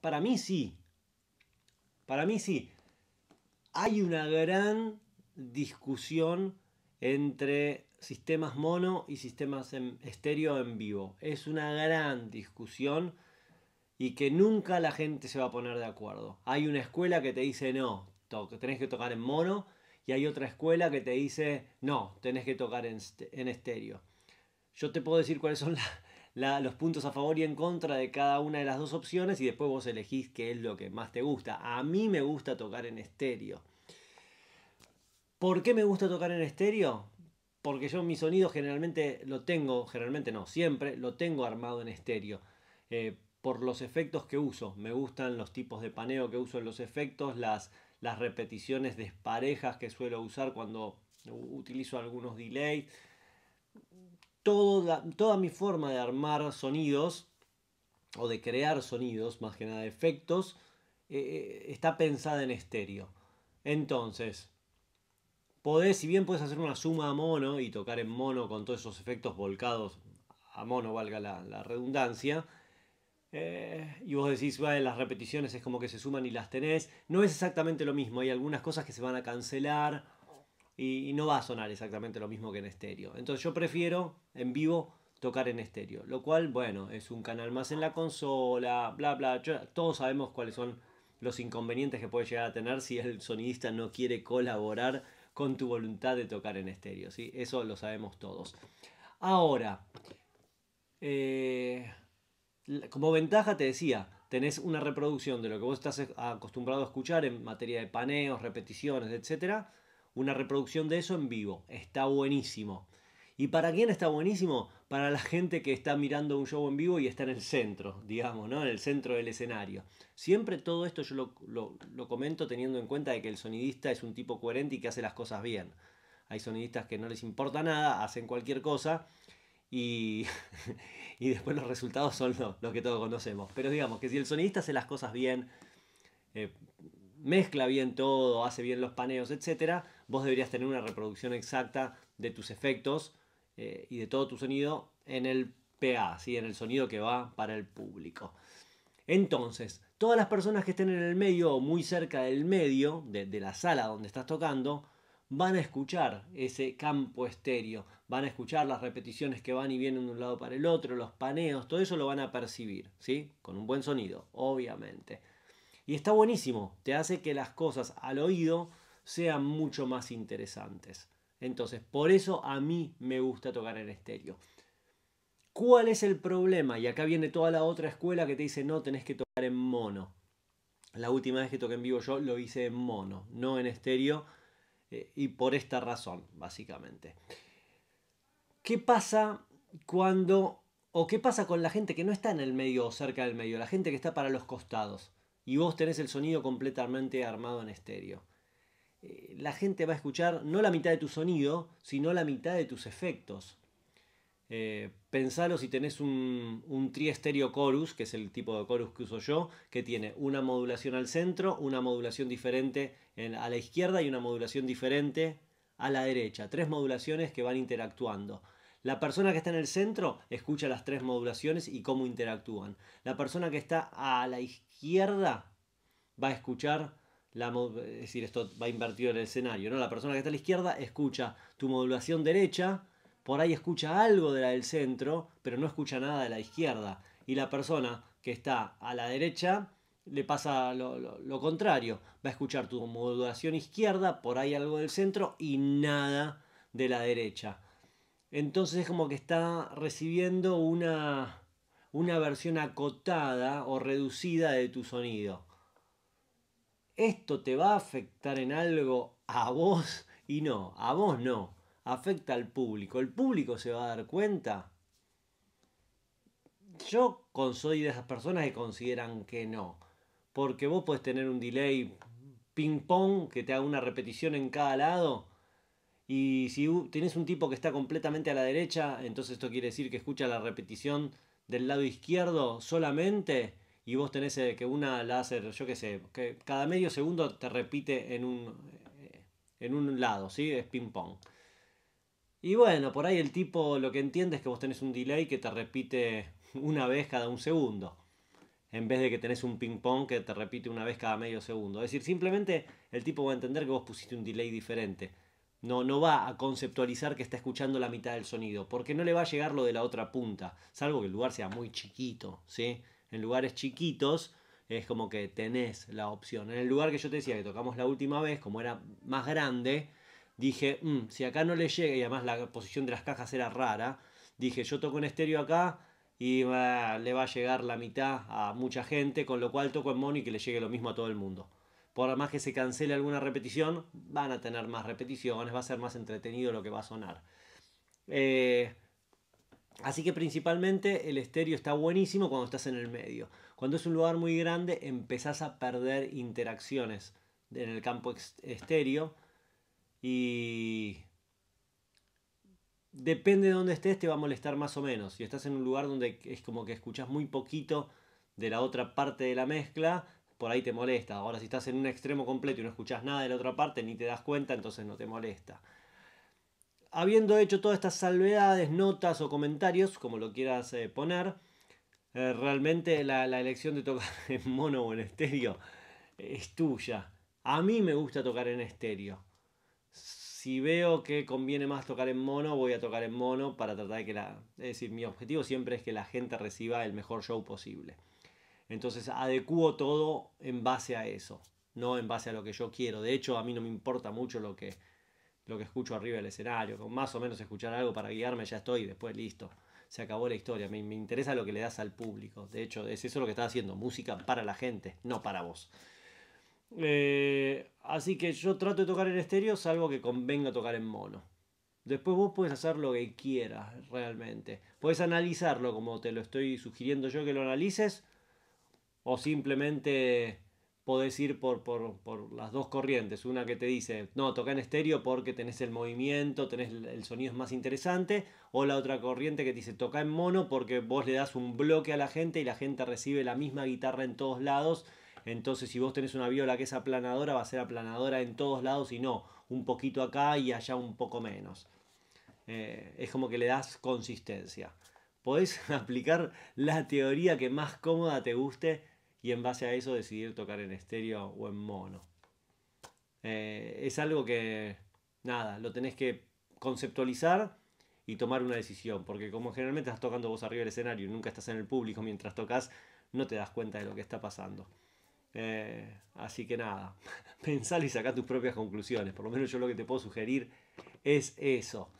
para mí sí. Para mí sí. Hay una gran discusión entre sistemas mono y sistemas estéreo en vivo. Es una gran discusión y que nunca la gente se va a poner de acuerdo. Hay una escuela que te dice no, tenés que tocar en mono y hay otra escuela que te dice no, tenés que tocar en, estéreo. Yo te puedo decir cuáles son las los puntos a favor y en contra de cada una de las dos opciones y después vos elegís qué es lo que más te gusta. A mí me gusta tocar en estéreo. ¿Por qué me gusta tocar en estéreo? Porque yo mi sonido generalmente lo tengo, generalmente no, siempre lo tengo armado en estéreo. Eh, por los efectos que uso, me gustan los tipos de paneo que uso en los efectos, las, las repeticiones desparejas que suelo usar cuando utilizo algunos delay toda, mi forma de armar sonidos o de crear sonidos, más que nada efectos, eh, eh, está pensada en estéreo. Entonces, podés, si bien puedes hacer una suma a mono y tocar en mono con todos esos efectos volcados a mono, valga la, redundancia, eh, y vos decís, las repeticiones es como que se suman y las tenés, no es exactamente lo mismo, hay algunas cosas que se van a cancelar, y, no va a sonar exactamente lo mismo que en estéreo. Entonces yo prefiero en vivo tocar en estéreo, lo cual, bueno, es un canal más en la consola, bla, bla. todos sabemos cuáles son los inconvenientes que puede llegar a tener si el sonidista no quiere colaborar con tu voluntad de tocar en estéreo, ¿sí? Eso lo sabemos todos. Ahora, eh, como ventaja te decía, tenés una reproducción de lo que vos estás eh, acostumbrado a escuchar en materia de paneos, repeticiones, etcétera una reproducción de eso en vivo. Está buenísimo. ¿Y para quién está buenísimo? Para la gente que está mirando un show en vivo y está en el centro, digamos, ¿no? En el centro del escenario. Siempre todo esto yo lo, comento teniendo en cuenta de que el sonidista es un tipo coherente y que hace las cosas bien. Hay sonidistas que no les importa nada, hacen cualquier cosa y, y después los resultados son los, que todos conocemos. Pero digamos que si el sonidista hace las cosas bien, eh, mezcla bien todo, hace bien los paneos, etcétera, vos deberías tener una reproducción exacta de tus efectos eh, y de todo tu sonido en el PA, en el sonido que va para el público. Entonces, todas las personas que estén en el medio o muy cerca del medio, de, de la sala donde estás tocando, van a escuchar ese campo estéreo, van a escuchar las repeticiones que van y vienen de un lado para el otro, los paneos, todo eso lo van a percibir, ¿sí? Con un buen sonido, obviamente. Y está buenísimo, te hace que las cosas al oído sean mucho más interesantes. Entonces, por eso a mí me gusta tocar en estéreo. ¿Cuál es el problema? Y acá viene toda la otra escuela que te dice, no, tenés que tocar en mono. La última vez que toqué en vivo yo lo hice en mono, no en estéreo, eh, y por esta razón, básicamente. ¿Qué pasa cuando, o qué pasa con la gente que no está en el medio o cerca del medio, la gente que está para los costados, y vos tenés el sonido completamente armado en estéreo? Eh, la gente va a escuchar no la mitad de tu sonido, sino la mitad de tus efectos. Eh, pensalo si tenés un, un triestéreo chorus, que es el tipo de chorus que uso yo, que tiene una modulación al centro, una modulación diferente a la izquierda y una modulación diferente a la derecha. Tres modulaciones que van interactuando. La persona que está en el centro escucha las tres modulaciones y cómo interactúan. La persona que está a la izquierda va a escuchar la, eh, es decir, esto va invertido en el escenario, ¿no? La persona que está a la izquierda escucha tu modulación derecha, por ahí escucha algo de la del centro, pero no escucha nada de la izquierda. Y la persona que está a la derecha le pasa lo, contrario, va a escuchar tu modulación izquierda, por ahí algo del centro y nada de la derecha. Entonces es como que está recibiendo una versión acotada o reducida de tu sonido esto te va a afectar en algo a vos y no, a vos no, afecta al público. El público se va a dar cuenta. Yo soy de esas personas que consideran que no, porque vos puedes tener un delay ping-pong que te haga una repetición en cada lado. Y si tienes un tipo que está completamente a la derecha, entonces esto quiere decir que escucha la repetición del lado izquierdo solamente y vos tenés eh, que una láser, yo qué sé, que cada medio segundo te repite en un, eh, en un lado, ¿sí? Es ping-pong. Y bueno, por ahí el tipo lo que entiende es que vos tenés un delay que te repite una vez cada un segundo, en vez de que tenés un ping-pong que te repite una vez cada medio segundo. Es decir, simplemente el tipo va a entender que vos pusiste un delay diferente. No, no va a conceptualizar que está escuchando la mitad del sonido, porque no le va a llegar lo de la otra punta, salvo que el lugar sea muy chiquito, ¿sí? en lugares chiquitos, es como que tenés la opción. En el lugar que yo te decía que tocamos la última vez, como era más grande, dije, mm, si acá no le llega, y además la posición de las cajas era rara, dije, yo toco en estéreo acá y ah, le va a llegar la mitad a mucha gente, con lo cual toco en mono y que le llegue lo mismo a todo el mundo. Por más que se cancele alguna repetición, van a tener más repeticiones, va a ser más entretenido lo que va a sonar. Eh, Así que principalmente el estéreo está buenísimo cuando estás en el medio. Cuando es un lugar muy grande empezás a perder interacciones en el campo estéreo y depende de dónde estés te va a molestar más o menos. Si estás en un lugar donde es como que escuchas muy poquito de la otra parte de la mezcla, por ahí te molesta. Ahora si estás en un extremo completo y no escuchas nada de la otra parte ni te das cuenta, entonces no te molesta habiendo hecho todas estas salvedades, notas o comentarios, como lo quieras eh, poner, eh, realmente la, elección de tocar en mono o en estéreo es tuya. A mí me gusta tocar en estéreo. Si veo que conviene más tocar en mono, voy a tocar en mono para tratar de que la... Es decir, mi objetivo siempre es que la gente reciba el mejor show posible. Entonces adecuo todo en base a eso, no en base a lo que yo quiero. De hecho, a mí no me importa mucho lo que, lo que escucho arriba del escenario, con más o menos escuchar algo para guiarme, ya estoy, después listo, se acabó la historia, me, interesa lo que le das al público, de hecho es eso lo que estás haciendo, música para la gente, no para vos. Eh, así que yo trato de tocar en estéreo, salvo que convenga tocar en mono. Después vos puedes hacer lo que quieras realmente. Puedes analizarlo como te lo estoy sugiriendo yo que lo analices. O simplemente podés ir por, por, por, las dos corrientes. Una que te dice, no, toca en estéreo porque tenés el movimiento, tenés el sonido es más interesante. O la otra corriente que te dice, toca en mono porque vos le das un bloque a la gente y la gente recibe la misma guitarra en todos lados. Entonces si vos tenés una viola que es aplanadora, va a ser aplanadora en todos lados y no, un poquito acá y allá un poco menos. Eh, es como que le das consistencia. Podés aplicar la teoría que más cómoda te guste y en base a eso decidir tocar en estéreo o en mono. Eh, es algo que, nada, lo tenés que conceptualizar y tomar una decisión, porque como generalmente estás tocando vos arriba del escenario y nunca estás en el público mientras tocas, no te das cuenta de lo que está pasando. Eh, así que nada, pensar y sacar tus propias conclusiones. Por lo menos yo lo que te puedo sugerir es eso.